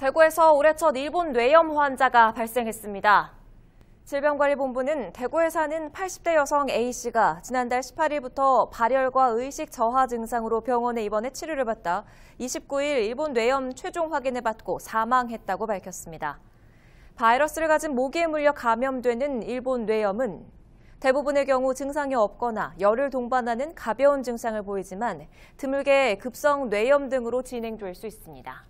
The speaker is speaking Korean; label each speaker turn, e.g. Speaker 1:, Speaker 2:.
Speaker 1: 대구에서 올해 첫 일본 뇌염 환자가 발생했습니다. 질병관리본부는 대구에 사는 80대 여성 A씨가 지난달 18일부터 발열과 의식 저하 증상으로 병원에 입원해 치료를 받다 29일 일본 뇌염 최종 확인을 받고 사망했다고 밝혔습니다. 바이러스를 가진 모기에 물려 감염되는 일본 뇌염은 대부분의 경우 증상이 없거나 열을 동반하는 가벼운 증상을 보이지만 드물게 급성 뇌염 등으로 진행될 수 있습니다.